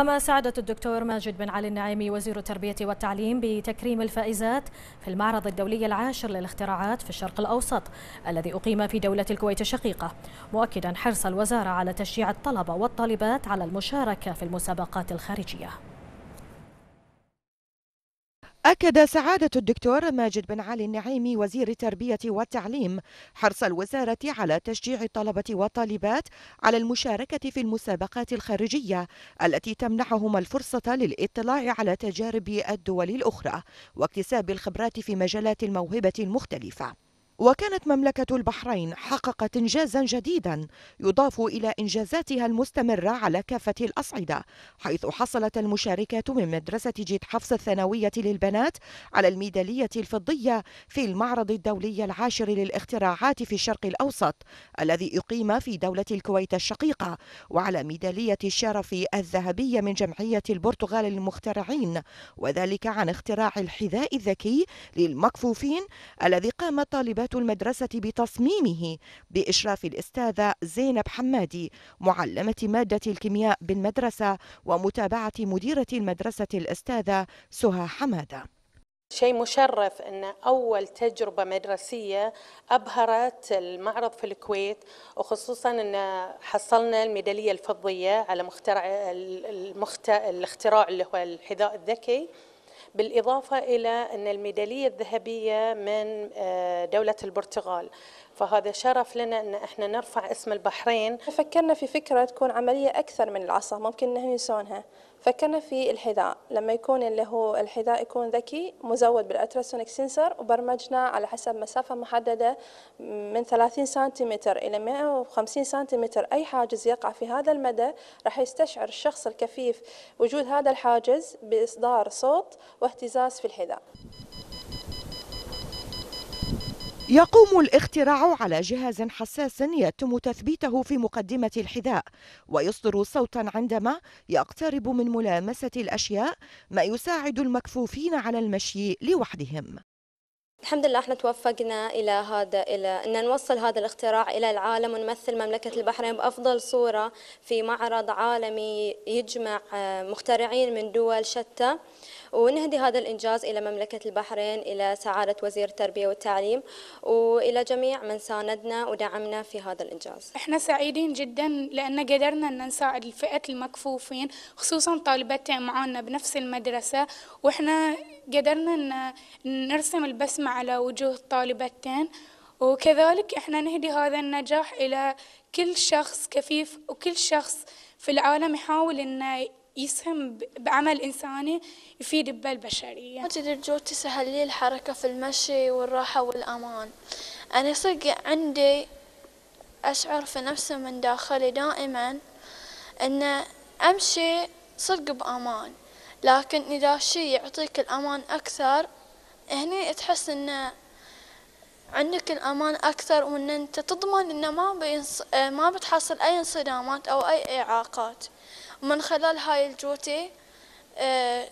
كما سعادة الدكتور ماجد بن علي النعيمي وزير التربية والتعليم بتكريم الفائزات في المعرض الدولي العاشر للاختراعات في الشرق الأوسط الذي أقيم في دولة الكويت الشقيقة مؤكدا حرص الوزارة على تشجيع الطلبة والطالبات على المشاركة في المسابقات الخارجية أكد سعادة الدكتور ماجد بن علي النعيمي وزير التربية والتعليم حرص الوزارة على تشجيع الطلبة والطالبات على المشاركة في المسابقات الخارجية التي تمنحهم الفرصة للاطلاع على تجارب الدول الأخرى واكتساب الخبرات في مجالات الموهبة المختلفة. وكانت مملكة البحرين حققت إنجازا جديدا يضاف إلى إنجازاتها المستمرة على كافة الأصعدة حيث حصلت المشاركات من مدرسة جيت حفص الثانوية للبنات على الميدالية الفضية في المعرض الدولي العاشر للاختراعات في الشرق الأوسط الذي أقيم في دولة الكويت الشقيقة وعلى ميدالية الشرف الذهبية من جمعية البرتغال للمخترعين وذلك عن اختراع الحذاء الذكي للمكفوفين الذي قام طالبات المدرسة بتصميمه بإشراف الأستاذة زينب حمادي معلمة مادة الكيمياء بالمدرسة ومتابعة مديرة المدرسة الأستاذة سهى حمادة شيء مشرف أن أول تجربة مدرسية أبهرت المعرض في الكويت وخصوصا أن حصلنا الميدالية الفضية على مخترع الاختراع اللي هو الحذاء الذكي بالإضافة إلى أن الميدالية الذهبية من آه، دولة البرتغال فهذا شرف لنا ان احنا نرفع اسم البحرين فكرنا في فكره تكون عمليه اكثر من العصا ممكن ينسونها فكرنا في الحذاء لما يكون اللي هو الحذاء يكون ذكي مزود بالالتراسونيك سنسر وبرمجنا على حسب مسافه محدده من 30 سنتيمتر الى 150 سنتيمتر اي حاجز يقع في هذا المدى راح يستشعر الشخص الكفيف وجود هذا الحاجز باصدار صوت واهتزاز في الحذاء يقوم الاختراع على جهاز حساس يتم تثبيته في مقدمة الحذاء ويصدر صوتا عندما يقترب من ملامسة الأشياء ما يساعد المكفوفين على المشي لوحدهم الحمد لله احنا توفقنا الى هذا الى ان نوصل هذا الاختراع الى العالم ونمثل مملكه البحرين بافضل صوره في معرض عالمي يجمع مخترعين من دول شتى ونهدي هذا الإنجاز إلى مملكة البحرين إلى سعادة وزير التربية والتعليم وإلى جميع من ساندنا ودعمنا في هذا الإنجاز إحنا سعيدين جدا لأن قدرنا أن نساعد الفئة المكفوفين خصوصا طالبتين معانا بنفس المدرسة وإحنا قدرنا أن نرسم البسمة على وجوه الطالبتين وكذلك احنا نهدي هذا النجاح الى كل شخص كفيف وكل شخص في العالم يحاول انه يسهم بعمل إنساني يفيد بالبشرية ماجد الجود تسهل لي الحركة في المشي والراحة والأمان أنا صدق عندي أشعر في نفسي من داخلي دائما أن أمشي صدق بأمان لكن إذا شي يعطيك الأمان أكثر هني تحس أن عندك الأمان أكثر وأن أنت تضمن أنه ما بينص... ما بتحصل أي انصدامات أو أي إعاقات ومن خلال هاي الجوتي آه،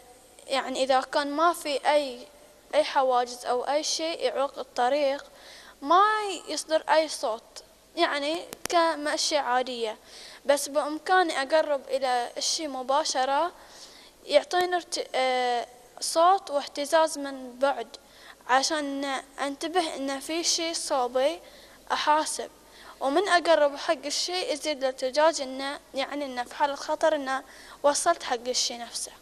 يعني إذا كان ما في أي أي حواجز أو أي شيء يعوق الطريق ما يصدر أي صوت يعني كمشية عادية بس بإمكاني أقرب إلى الشيء مباشرة يعطيني ارت... آه، صوت واهتزاز من بعد عشان انتبه ان في شيء صوبي احاسب ومن أقرب حق الشيء يزيد الارتجاج إنه يعني إنه في حال الخطر إنه وصلت حق الشيء نفسه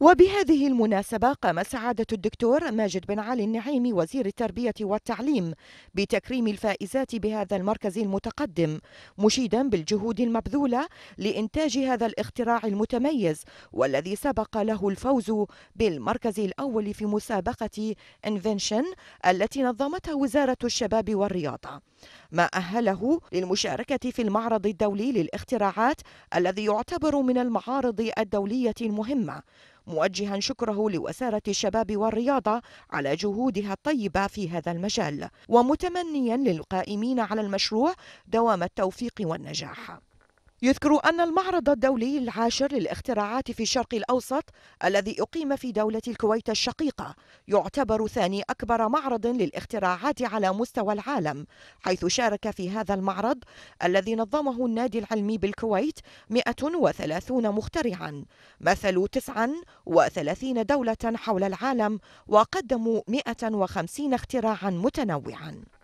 وبهذه المناسبة قام سعادة الدكتور ماجد بن علي النعيمي وزير التربية والتعليم بتكريم الفائزات بهذا المركز المتقدم مشيدا بالجهود المبذولة لإنتاج هذا الاختراع المتميز والذي سبق له الفوز بالمركز الأول في مسابقة انفنشن التي نظمتها وزارة الشباب والرياضة ما أهله للمشاركة في المعرض الدولي للاختراعات الذي يعتبر من المعارض الدولية المهمة موجها شكره لوزارة الشباب والرياضة على جهودها الطيبة في هذا المجال ومتمنيا للقائمين على المشروع دوام التوفيق والنجاح يذكر أن المعرض الدولي العاشر للاختراعات في الشرق الأوسط الذي أقيم في دولة الكويت الشقيقة يعتبر ثاني أكبر معرض للاختراعات على مستوى العالم حيث شارك في هذا المعرض الذي نظمه النادي العلمي بالكويت 130 مخترعا مثلوا 39 دولة حول العالم وقدموا 150 اختراعا متنوعا